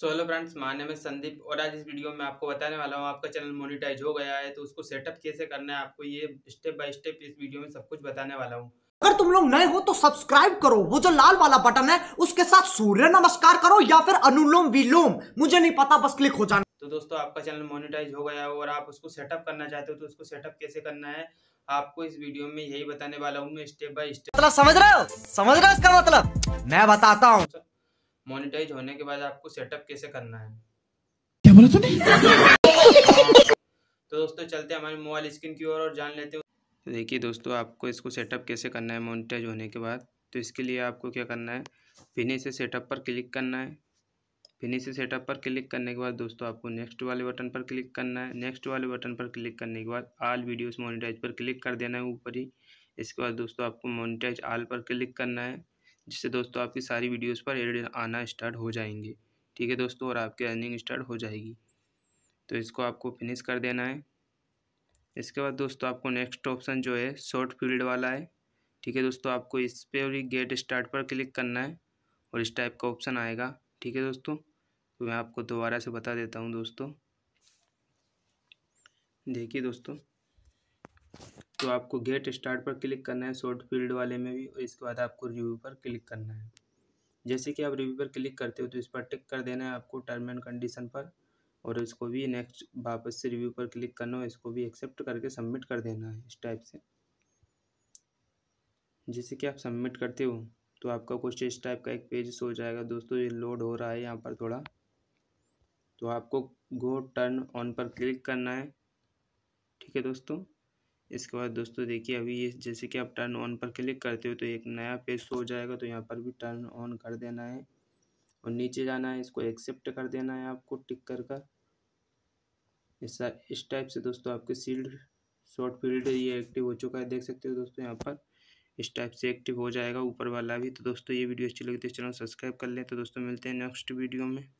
solo friends माने में संदीप और आज इस वीडियो में आपको बताने वाला हूँ आपका चैनल मोनिटाइज हो गया है तो उसको सेटअप कैसे करना है आपको ये स्टेप बाय स्टेप इस वीडियो में सब कुछ बताने वाला हूँ अगर तुम लोग नए हो तो सब्सक्राइब करो वो जो लाल वाला बटन है उसके साथ सूर्य नमस्कार करो या फिर अनुलोम विलोम मुझे नहीं पता बस क्लिक हो जाना तो दोस्तों आपका चैनल मोनिटाइज हो गया है और आप उसको सेटअप करना चाहते हो तो उसको सेटअप कैसे करना है आपको इस वीडियो में यही बताने वाला हूँ मैं स्टेप बाय स्टेप मतलब समझ रहे हो समझ रहे हो इसका मतलब मैं बताता हूँ तो मोनिटाइज होने के बाद आपको सेटअप कैसे करना है क्या बोला तूने तो दोस्तों चलते हैं हमारे मोबाइल स्क्रीन की ओर और जान लेते हैं तो देखिए दोस्तों आपको इसको सेटअप कैसे करना है मोनिटाइज होने के बाद तो इसके लिए आपको क्या करना है फिनिश से सेटअप पर क्लिक करना है फिनिश से सेटअप पर क्लिक करने के बाद दोस्तों आपको नेक्स्ट वाले बटन पर क्लिक करना है नेक्स्ट वाले बटन पर क्लिक करने के बाद आल वीडियोस मोनिटाइज पर क्लिक कर देना है ऊपर ही इसके बाद दोस्तों आपको मोनिटाइज आल पर क्लिक करना है जिससे दोस्तों आपकी सारी वीडियोस पर एड आना स्टार्ट हो जाएंगे ठीक है दोस्तों और आपकी अर्निंग स्टार्ट हो जाएगी तो इसको आपको फिनिश कर देना है इसके बाद दोस्तों आपको नेक्स्ट ऑप्शन जो है शॉर्ट फील्ड वाला है ठीक है दोस्तों आपको इस पर भी गेट स्टार्ट पर क्लिक करना है और इस टाइप का ऑप्शन आएगा ठीक है दोस्तों तो मैं आपको दोबारा से बता देता हूँ दोस्तों देखिए दोस्तों तो आपको गेट स्टार्ट पर क्लिक करना है शॉर्ट फील्ड वाले में भी और इसके बाद आपको रिव्यू पर क्लिक करना है जैसे कि आप रिव्यू पर क्लिक करते हो तो इस पर टिक कर देना है आपको टर्म एंड कंडीशन पर और इसको भी नेक्स्ट वापस से रिव्यू पर क्लिक करना हो इसको भी एक्सेप्ट करके सबमिट कर देना है इस टाइप से जैसे कि आप सबमिट करते हो तो आपका कुछ इस टाइप का एक पेज सो जाएगा दोस्तों ये लोड हो रहा है यहाँ पर थोड़ा तो आपको गो टर्न ऑन पर क्लिक करना है ठीक है दोस्तों इसके बाद दोस्तों देखिए अभी ये जैसे कि आप टर्न ऑन पर क्लिक करते हो तो एक नया पेज हो जाएगा तो यहाँ पर भी टर्न ऑन कर देना है और नीचे जाना है इसको एक्सेप्ट कर देना है आपको टिक कर कर इस इस टाइप से दोस्तों आपके सील्ड शॉर्ट फील्ड ये एक्टिव हो चुका है देख सकते हो दोस्तों यहाँ पर इस टाइप से एक्टिव हो जाएगा ऊपर वाला भी तो दोस्तों ये वीडियो अच्छी लगती है चैनल सब्सक्राइब कर लें तो दोस्तों मिलते हैं नेक्स्ट वीडियो में